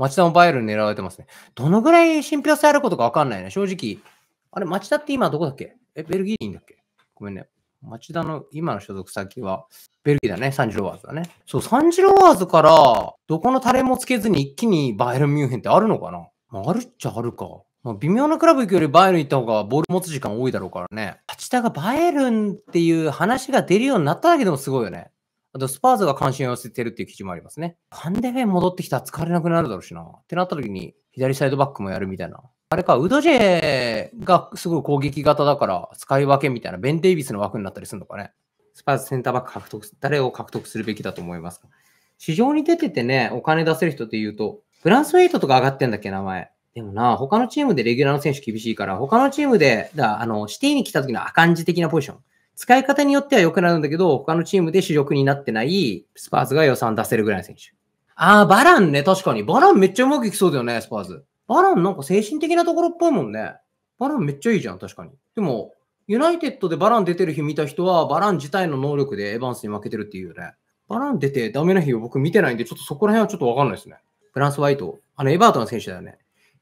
町田もバイエルン狙われてますね。どのぐらい信憑性あることかわかんないね。正直。あれ、町田って今どこだっけえ、ベルギーにだっけごめんね。町田の今の所属先は、ベルギーだね。サンジロワーズだね。そう、サンジロワーズから、どこのタレもつけずに一気にバイエルン・ミュンヘンってあるのかな、まあ、あるっちゃあるか。まあ、微妙なクラブ行くよりバイエルン行った方がボール持つ時間多いだろうからね。町田がバイエルンっていう話が出るようになっただけでもすごいよね。あと、スパーズが関心を寄せてるっていう記事もありますね。パンデフェン戻ってきたら疲れなくなるだろうしな。ってなった時に、左サイドバックもやるみたいな。あれか、ウドジェがすごい攻撃型だから、使い分けみたいな、ベン・デイビスの枠になったりするのかね。スパーズセンターバック獲得、誰を獲得するべきだと思いますか市場に出ててね、お金出せる人って言うと、フランスウェイトとか上がってんだっけ、名前。でもな、他のチームでレギュラーの選手厳しいから、他のチームで、だあの、シティに来た時の赤ンジ的なポジション。使い方によっては良くなるんだけど、他のチームで主力になってない、スパーズが予算出せるぐらいの選手。ああ、バランね、確かに。バランめっちゃうまくいきそうだよね、スパーズ。バランなんか精神的なところっぽいもんね。バランめっちゃいいじゃん、確かに。でも、ユナイテッドでバラン出てる日見た人は、バラン自体の能力でエヴァンスに負けてるっていうよね。バラン出てダメな日を僕見てないんで、ちょっとそこら辺はちょっとわかんないですね。フランス・ワイト、あの、エバートの選手だよね。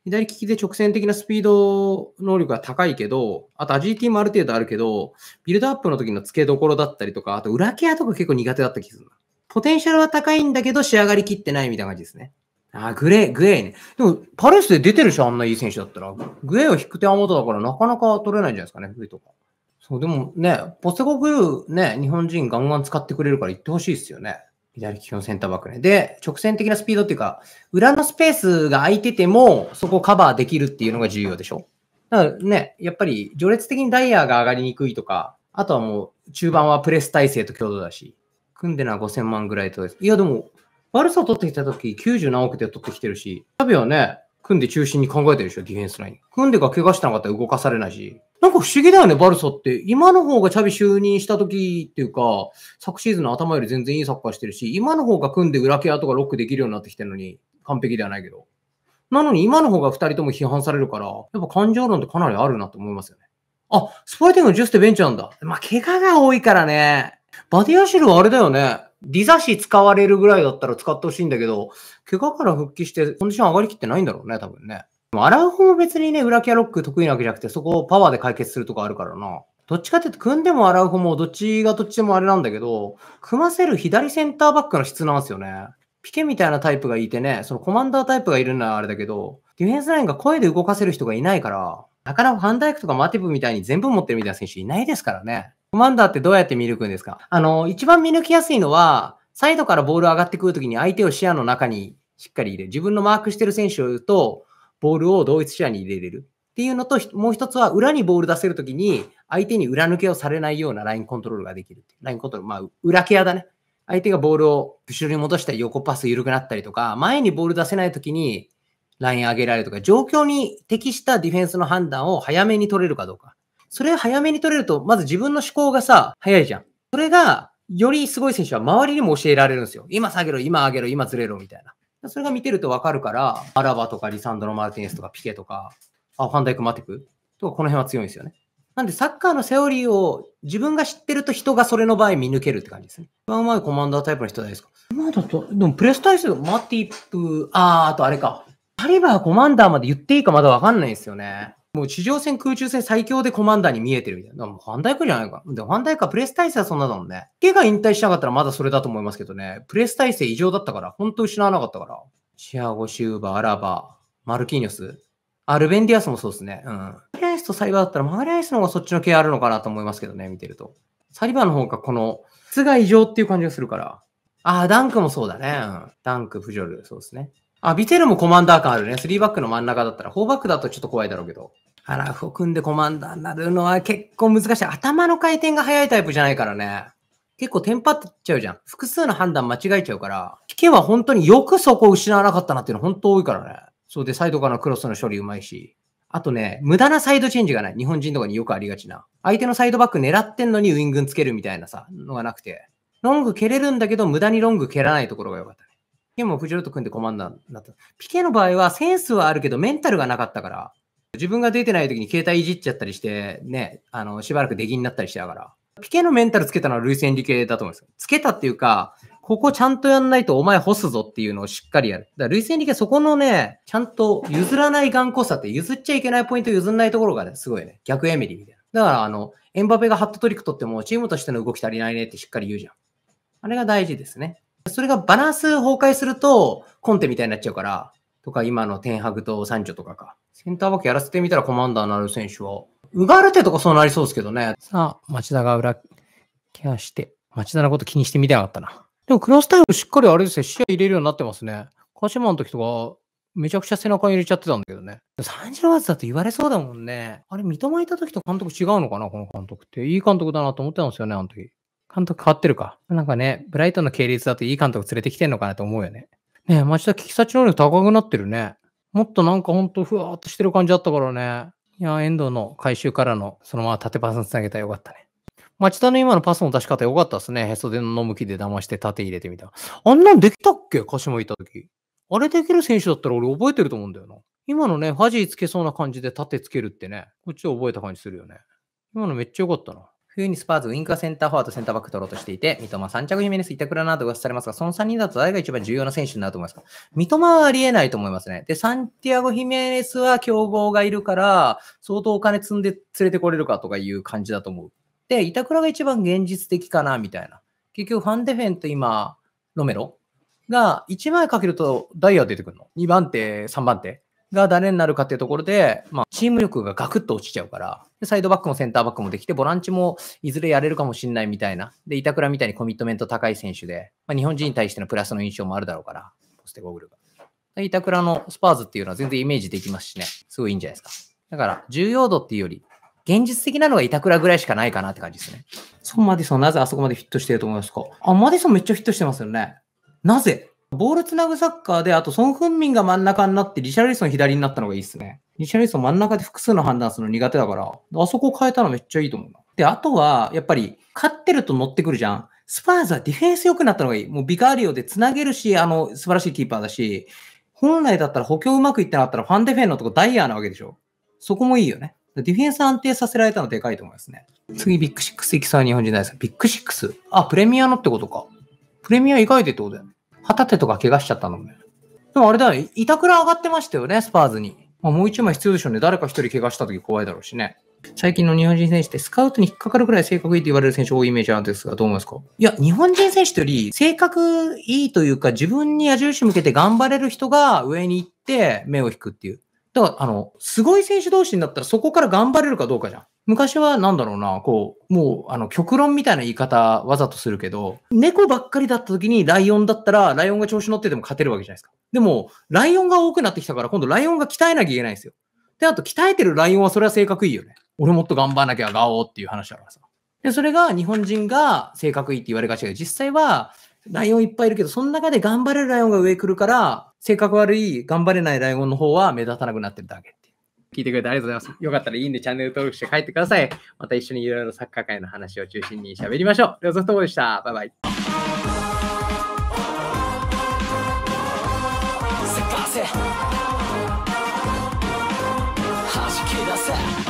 左利きで直線的なスピード能力が高いけど、あとアジリティもある程度あるけど、ビルドアップの時の付けどころだったりとか、あと裏ケアとか結構苦手だった気するな。ポテンシャルは高いんだけど仕上がりきってないみたいな感じですね。あ、グレー、グレーね。でも、パレスで出てるし、あんないい選手だったら。グレーを引く手は元だから、なかなか取れないんじゃないですかね、V とか。そう、でもね、ポセコグルーね、日本人ガンガン使ってくれるから行ってほしいですよね。左利きのセンターバックね。で、直線的なスピードっていうか、裏のスペースが空いてても、そこをカバーできるっていうのが重要でしょ。だからね、やっぱり序列的にダイヤが上がりにくいとか、あとはもう中盤はプレス体制と強度だし、組んでなのは5000万ぐらいと。いや、でも、悪さを取ってきた時90何億で取ってきてるし、サビはね、組んで中心に考えてるでしょ、ディフェンスライン。組んでが怪我したなかったら動かされないし、なんか不思議だよね、バルサって。今の方がチャビ就任した時っていうか、昨シーズンの頭より全然いいサッカーしてるし、今の方が組んで裏ケアとかロックできるようになってきてるのに、完璧ではないけど。なのに今の方が2人とも批判されるから、やっぱ感情論ってかなりあるなと思いますよね。あ、スパイティングのジュスってベンチなんだ。まあ、怪我が多いからね。バディアシルはあれだよね。ディザシ使われるぐらいだったら使ってほしいんだけど、怪我から復帰してコンディション上がりきってないんだろうね、多分ね。洗う方も別にね、裏キャロック得意なわけじゃなくて、そこをパワーで解決するとかあるからな。どっちかって言うと、組んでも洗う方も、どっちがどっちでもあれなんだけど、組ませる左センターバックの質なんですよね。ピケみたいなタイプがいてね、そのコマンダータイプがいるのはあれだけど、ディフェンスラインが声で動かせる人がいないから、なかなかファンダイクとかマティブみたいに全部持ってるみたいな選手いないですからね。コマンダーってどうやって見抜くんですかあの、一番見抜きやすいのは、サイドからボール上がってくるときに相手を視野の中にしっかり入れ、自分のマークしてる選手を言うとボールを同一視野に入れれる。っていうのと、もう一つは裏にボール出せるときに、相手に裏抜けをされないようなラインコントロールができる。ラインコントロール、まあ、裏ケアだね。相手がボールを後ろに戻したり、横パス緩くなったりとか、前にボール出せないときにライン上げられるとか、状況に適したディフェンスの判断を早めに取れるかどうか。それを早めに取れると、まず自分の思考がさ、早いじゃん。それが、よりすごい選手は周りにも教えられるんですよ。今下げろ、今上げろ、今ずれろ、みたいな。それが見てるとわかるから、アラバとかリサンドロ・マルティネスとかピケとか、あファンダイク・マティクとか、この辺は強いんですよね。なんで、サッカーのセオリーを自分が知ってると人がそれの場合見抜けるって感じですね。一番うまいコマンダータイプの人ですか今だと、でもプレス体数、マティップ、あー、あとあれか。パリバーコマンダーまで言っていいかまだわかんないんですよね。もう地上戦、空中戦最強でコマンダーに見えてるみたいな。もうファンダイクじゃないか。でもファンダイクはプレス体制はそんなだもんね。ゲが引退しなかったらまだそれだと思いますけどね。プレス体制異常だったから、ほんと失わなかったから。チアゴ、シューバー、アラバ、マルキーニョス。アルベンディアスもそうですね。うん。マリアイスとサリバーだったら、マリアイスの方がそっちの系あるのかなと思いますけどね、見てると。サリバーの方がこの、質が異常っていう感じがするから。ああ、ダンクもそうだね。うん。ダンク、プジョル、そうですね。あ、ビテルもコマンダー感あるね。3バックの真ん中だったら、4バックだとちょっと怖いだろうけど。アラフを組んでコマンダーになるのは結構難しい。頭の回転が速いタイプじゃないからね。結構テンパっちゃうじゃん。複数の判断間違えちゃうから、危険は本当によくそこを失わなかったなっていうの本当多いからね。そうで、サイドからのクロスの処理うまいし。あとね、無駄なサイドチェンジがない。日本人とかによくありがちな。相手のサイドバック狙ってんのにウィングンつけるみたいなさ、のがなくて。ロング蹴れるんだけど、無駄にロング蹴らないところが良かった。ピケも藤本君で困んななった。ピケの場合はセンスはあるけどメンタルがなかったから、自分が出てない時に携帯いじっちゃったりして、ね、あの、しばらく出禁になったりしてたから。ピケのメンタルつけたのはルイ理系ンリケだと思うんですよ。つけたっていうか、ここちゃんとやんないとお前干すぞっていうのをしっかりやる。だからルイ理系ンリケそこのね、ちゃんと譲らない頑固さって譲っちゃいけないポイント譲んないところがね、すごいね。逆エミリーみたいな。だからあの、エンバペがハットトリック取ってもチームとしての動き足りないねってしっかり言うじゃん。あれが大事ですね。それがバランス崩壊すると、コンテみたいになっちゃうから、とか、今の天白と三女とかか。センターバックやらせてみたらコマンダーになる選手は、うがる手とかそうなりそうですけどね。さあ、町田が裏、ケアして、町田のこと気にしてみたかったな。でも、クロスタイムしっかりあれですね、視野入れるようになってますね。鹿島の時とか、めちゃくちゃ背中に入れちゃってたんだけどね。三次郎ロワーズだと言われそうだもんね。あれ、三笘いた時と監督違うのかな、この監督って。いい監督だなと思ってたんですよね、あの時。監督変わってるか。なんかね、ブライトンの系列だといい監督連れてきてんのかなと思うよね。ねえ、町田聞き察ち能力高くなってるね。もっとなんかほんとふわーっとしてる感じだったからね。いや、遠藤の回収からのそのまま縦パスにつなげたらよかったね。町田の今のパスの出し方よかったですね。へそでの向きで騙して縦入れてみた。あんなんできたっけ鹿島いた時。あれできる選手だったら俺覚えてると思うんだよな。今のね、ファジーつけそうな感じで縦つけるってね、こっちを覚えた感じするよね。今のめっちゃ良かったな。冬にスパーズ、ウインクはセンターフォワード、センターバック取ろうとしていて、三笘、3着ヒメネス、板倉などがされますが、その3人だと誰が一番重要な選手になると思いますか三笘はありえないと思いますね。で、サンティアゴ・ヒメネスは競合がいるから、相当お金積んで連れてこれるかとかいう感じだと思う。で、板倉が一番現実的かな、みたいな。結局、ファンデフェンと今、ロメロが1枚かけるとダイヤ出てくるの。2番手、3番手。が誰になるかっていうところで、まあ、チーム力がガクッと落ちちゃうから、サイドバックもセンターバックもできて、ボランチもいずれやれるかもしれないみたいな、で、板倉みたいにコミットメント高い選手で、まあ、日本人に対してのプラスの印象もあるだろうから、ポステゴグルが。板倉のスパーズっていうのは全然イメージできますしね、すごいいいんじゃないですか。だから、重要度っていうより、現実的なのが板倉ぐらいしかないかなって感じですね。そう、マディソン、なぜあそこまでフィットしてると思いますかあ、マディソンめっちゃフィットしてますよね。なぜボールつなぐサッカーで、あと、ソン・フンミンが真ん中になって、リシャルリソン左になったのがいいっすね。リシャルリソン真ん中で複数の判断するの苦手だから、あそこ変えたのめっちゃいいと思うな。で、あとは、やっぱり、勝ってると乗ってくるじゃん。スパーズはディフェンス良くなったのがいい。もうビカーリオで繋げるし、あの、素晴らしいキーパーだし、本来だったら補強うまくいってなかったらファンデフェンのとこダイヤーなわけでしょ。そこもいいよね。ディフェンス安定させられたのでかいと思いますね。次、ビッグシックス行きそう日本人大好き。ビッグシックスあ、プレミアのってことか。プレミア以外でってことだよね。旗手とか怪我しちゃったの。でもあれだよ、板倉上がってましたよね、スパーズに。まあ、もう一枚必要でしょうね。誰か一人怪我した時怖いだろうしね。最近の日本人選手ってスカウトに引っかかるくらい性格いいって言われる選手多いイメージなんですが、どう思いますかいや、日本人選手より性格いいというか、自分に矢印向けて頑張れる人が上に行って目を引くっていう。だから、あの、すごい選手同士になったらそこから頑張れるかどうかじゃん。昔はなんだろうな、こう、もう、あの、極論みたいな言い方わざとするけど、猫ばっかりだった時にライオンだったら、ライオンが調子乗ってても勝てるわけじゃないですか。でも、ライオンが多くなってきたから、今度ライオンが鍛えなきゃいけないんですよ。で、あと、鍛えてるライオンはそれは性格いいよね。俺もっと頑張らなきゃガオーっていう話だからさ。で、それが日本人が性格いいって言われがちだけど、実際は、ライオンいっぱいいるけど、その中で頑張れるライオンが上来るから、性格悪い、頑張れないライオンの方は目立たなくなってるだけって聞いてくれてありがとうございます。よかったらいいんでチャンネル登録して帰ってください。また一緒にいろいろサッカー界の話を中心に喋りましょう。では、ぞフトボでした。バイバイ。せかせ弾き出せ